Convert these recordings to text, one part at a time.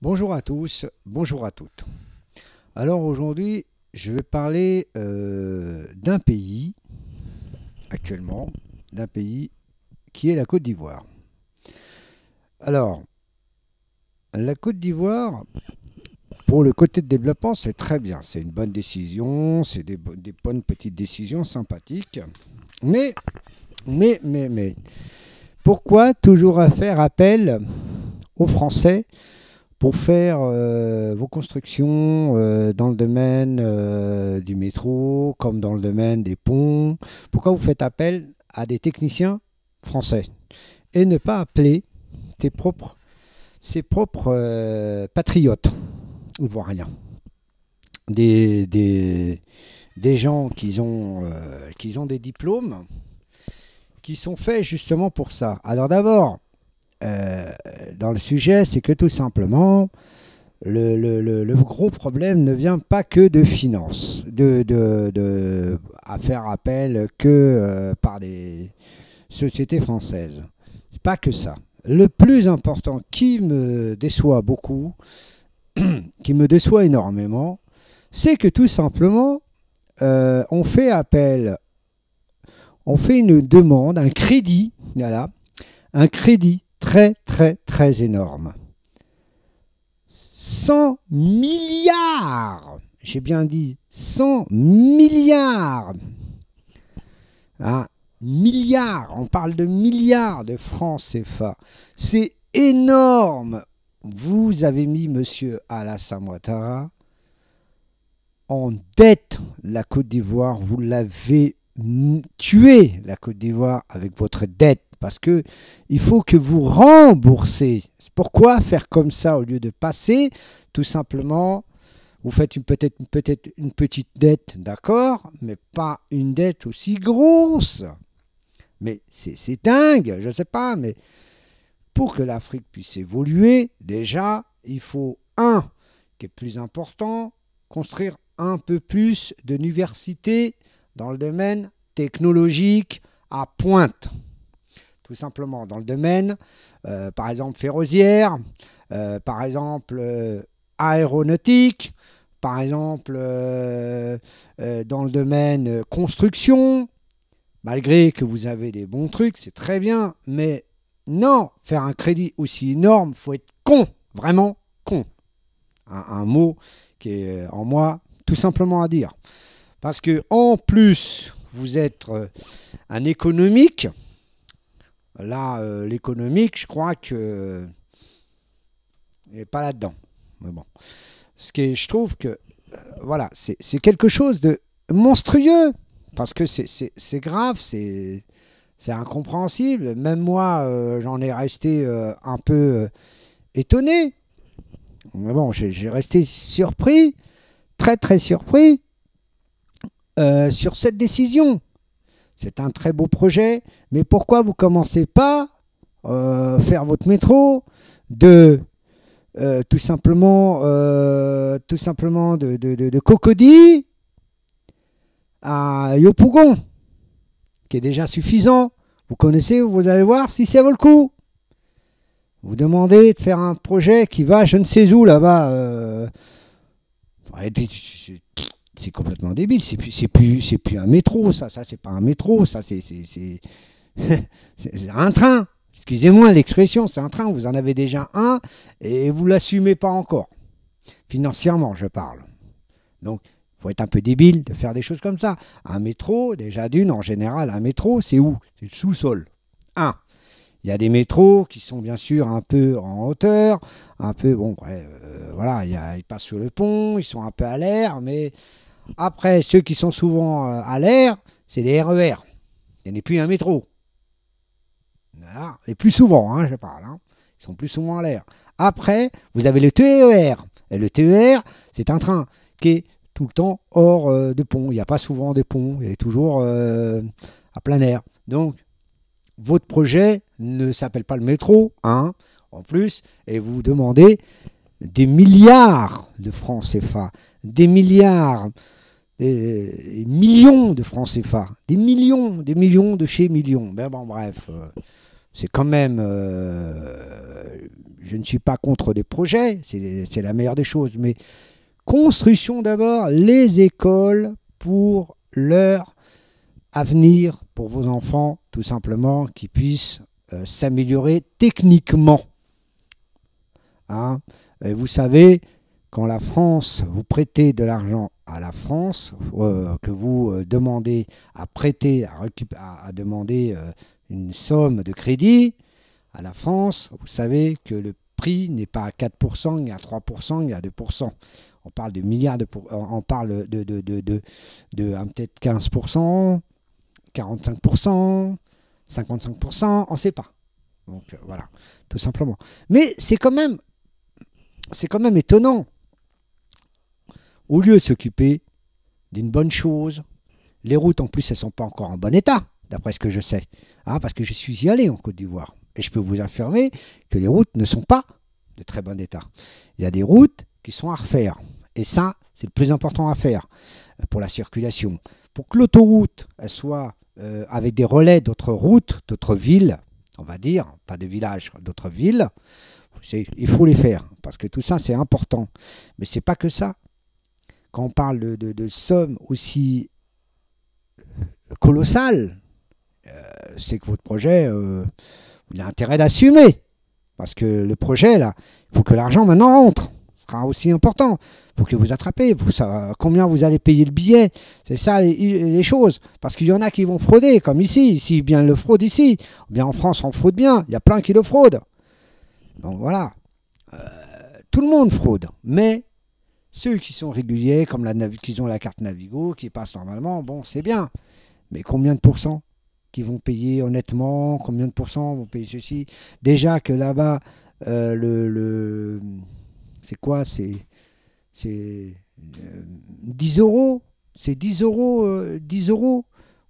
Bonjour à tous, bonjour à toutes. Alors aujourd'hui, je vais parler euh, d'un pays, actuellement, d'un pays qui est la Côte d'Ivoire. Alors, la Côte d'Ivoire, pour le côté de développement, c'est très bien. C'est une bonne décision, c'est des, bonnes petites décisions sympathiques. Mais, mais, mais, mais, pourquoi toujours faire appel aux Français pour faire euh, vos constructions euh, dans le domaine euh, du métro, comme dans le domaine des ponts, pourquoi vous faites appel à des techniciens français et ne pas appeler tes propres, ses propres patriotes ivoiriens des, des, des gens qui ont, qui ont des diplômes qui sont faits justement pour ça. Alors d'abord, euh, dans le sujet, c'est que tout simplement, le, gros problème ne vient pas que de finances, de, de, à faire appel que euh, par des sociétés françaises. Pas que ça. Le plus important qui me déçoit beaucoup, qui me déçoit énormément, c'est que tout simplement, euh, on fait appel, on fait une demande, un crédit, voilà, un crédit très très très énorme. 100 milliards J'ai bien dit 100 milliards Un hein, Milliards, on parle de milliards de francs CFA. C'est énorme Vous avez mis monsieur Alassane Ouattara en dette la Côte d'Ivoire, vous l'avez tué la Côte d'Ivoire avec votre dette parce que il faut que vous remboursez. Pourquoi faire comme ça au lieu de passer Tout simplement, vous faites peut-être une petite dette, d'accord, mais pas une dette aussi grosse. Mais c'est dingue, je ne sais pas, mais pour que l'Afrique puisse évoluer, déjà, il faut, un, qui est plus important, construire un peu plus d'universités dans le domaine technologique à pointe tout simplement dans le domaine, euh, par exemple ferroviaire, euh, par exemple euh, aéronautique, par exemple dans le domaine construction, malgré que vous avez des bons trucs, c'est très bien, mais non, faire un crédit aussi énorme, faut être con, vraiment con. Un, un mot qui est en moi tout simplement à dire. Parce que en plus, vous êtes un économique, Là, euh, l'économique, je crois que n'est euh, pas là-dedans. Mais bon, ce qui je trouve que euh, voilà, c'est quelque chose de monstrueux parce que c'est grave, c'est incompréhensible. Même moi, j'en ai resté un peu étonné. Mais bon, j'ai resté surpris, très très surpris sur cette décision. C'est un très beau projet, mais pourquoi vous commencez pas à euh, faire votre métro de euh, tout simplement euh, tout simplement de, Cocody à Yopougon, qui est déjà suffisant. Vous connaissez, vous allez voir si ça vaut le coup. Vous demandez de faire un projet qui va je ne sais où là-bas c'est complètement débile. C'est plus, c'est c'est plus un métro, ça. Ça, c'est pas un métro. Ça, c'est, c'est, un train. Excusez-moi l'expression, c'est un train. Vous en avez déjà un et vous l'assumez pas encore. Financièrement, je parle. Donc, faut être un peu débile de faire des choses comme ça. Un métro, déjà d'une, en général, un métro, c'est où C'est le sous-sol. Un. Il y a des métros qui sont bien sûr un peu en hauteur, un peu, bon, euh, voilà, ils passent sur le pont, ils sont un peu à l'air, mais après, ceux qui sont souvent euh, à l'air, c'est les RER. E Il n'y a plus un métro. Et Les plus souvent, hein, je parle. Hein. Ils sont plus souvent à l'air. Après, vous avez le TER. Et le TER, c'est un train qui est tout le temps hors euh, de pont. Il n'y a pas souvent des ponts. Il est toujours euh, à plein air. Donc, votre projet ne s'appelle pas le métro, hein, en plus, et vous demandez des milliards de francs CFA, des milliards des, millions de francs CFA, des millions, des millions de chez millions. Mais ben bon, bref, euh, c'est quand même. Euh, je ne suis pas contre des projets, c'est la meilleure des choses, mais construction d'abord les écoles pour leur avenir, pour vos enfants, tout simplement, qui puissent euh, s'améliorer techniquement. Hein. vous savez, quand la France vous prêtez de l'argent à la France, euh, que vous euh, demandez à prêter, à, demander euh, une somme de crédit à la France, vous savez que le prix n'est pas à 4%, il y à 3%, il y à 2%. On parle de milliards de... Pour... On parle de, peut-être 15%, 45%, 55%, on ne sait pas. Donc voilà, tout simplement. Mais c'est quand même... C'est quand même étonnant au lieu de s'occuper d'une bonne chose, les routes en plus, elles ne sont pas encore en bon état, d'après ce que je sais, ah parce que je suis y allé en Côte d'Ivoire. Et je peux vous affirmer que les routes ne sont pas de très bon état. Il y a des routes qui sont à refaire. Et ça, c'est le plus important à faire euh, pour la circulation. Pour que l'autoroute elle soit euh, avec des relais d'autres routes, d'autres villes, on va dire, pas des villages, d'autres villes, il faut les faire, parce que tout ça, c'est important. Mais c'est pas que ça quand on parle de, sommes aussi colossales, euh, c'est que votre projet, euh, il a intérêt d'assumer. Parce que le projet, là, il faut que l'argent maintenant rentre. Ce sera aussi important. Il faut que vous attrapez. Vous, ça, combien vous allez payer le billet C'est ça les, choses. Parce qu'il y en a qui vont frauder, comme ici. Si bien le fraude ici. Eh bien en France, on fraude bien. Il y a plein qui le fraudent. Donc voilà. Euh, tout le monde fraude. Mais ceux qui sont réguliers, comme la qui ont la carte Navigo, qui passent normalement, bon, c'est bien. Mais combien de pourcents qui vont payer honnêtement Combien de pourcents vont payer ceci Déjà que là-bas, euh, le, c'est quoi C'est c'est 10 euh, euros. C'est 10 euros, 10 euh, euros.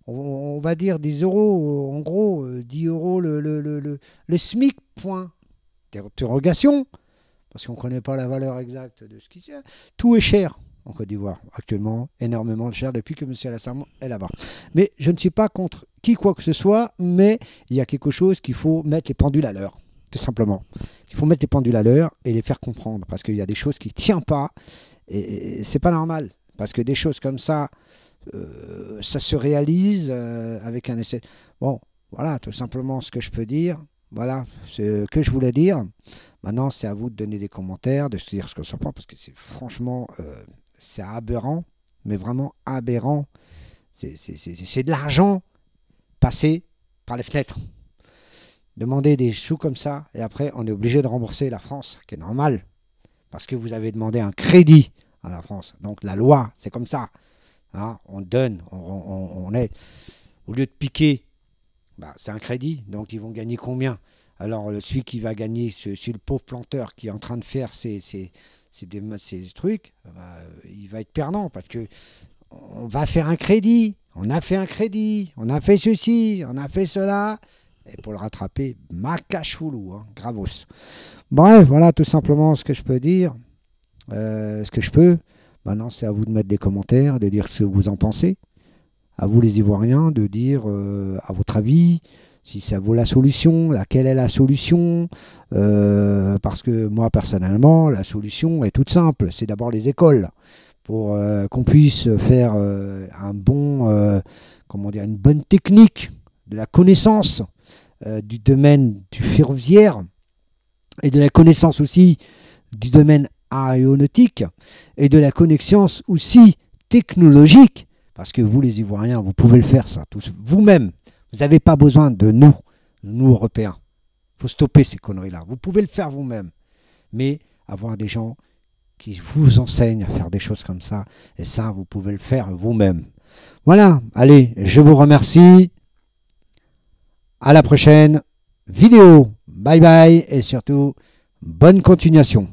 On, va dire 10 euros, en gros, 10 euros le, le, le, le, le SMIC, point. Interrogation parce qu'on ne connaît pas la valeur exacte de ce qui passe. Tout est cher en Côte d'Ivoire actuellement, énormément cher depuis que M. Alassane est là-bas. Mais je ne suis pas contre qui quoi que ce soit, mais il y a quelque chose qu'il faut mettre les pendules à l'heure tout simplement. Il faut mettre les pendules à l'heure et les faire comprendre, parce qu'il y a des choses qui ne tiennent pas, et, c'est pas normal, parce que des choses comme ça, euh, ça se réalise euh, avec un essai. Bon, voilà, tout simplement ce que je peux dire, voilà ce que je voulais dire. Maintenant, c'est à vous de donner des commentaires, de se dire ce que ça prend, parce que c'est franchement, euh, c'est aberrant, mais vraiment aberrant. C'est de l'argent passé par les fenêtres. Demander des sous comme ça, et après, on est obligé de rembourser la France, qui est normal, parce que vous avez demandé un crédit à la France. Donc la loi, c'est comme ça. Hein. on donne, on, on, on est. Au lieu de piquer bah, c'est un crédit, donc ils vont gagner combien Alors celui qui va gagner, celui le pauvre planteur qui est en train de faire ces ses, trucs, euh, bah, il va être perdant parce que on va faire un crédit, on a fait un crédit, on a fait ceci, on a fait cela. Et pour le rattraper, macachoulou, hein, gravos. Bref, voilà tout simplement ce que je peux dire, euh, ce que je peux. Maintenant, c'est à vous de mettre des commentaires, de dire ce que vous en pensez à vous les Ivoiriens de dire, euh, à votre avis, si ça vaut la solution, laquelle est la solution, euh, parce que moi personnellement, la solution est toute simple, c'est d'abord les écoles, pour euh, qu'on puisse faire un bon, comment dire, une bonne technique de la connaissance du domaine du ferroviaire et de la connaissance aussi du domaine aéronautique et de la connaissance aussi technologique parce que vous, les Ivoiriens, vous pouvez le faire, ça, tous, vous-même. Vous n'avez pas besoin de nous, nous, Européens. Il faut stopper ces conneries-là. Vous pouvez le faire vous-même. Mais avoir des gens qui vous enseignent à faire des choses comme ça, et ça, vous pouvez le faire vous-même. Voilà, allez, je vous remercie. À la prochaine vidéo. Bye bye et surtout, bonne continuation.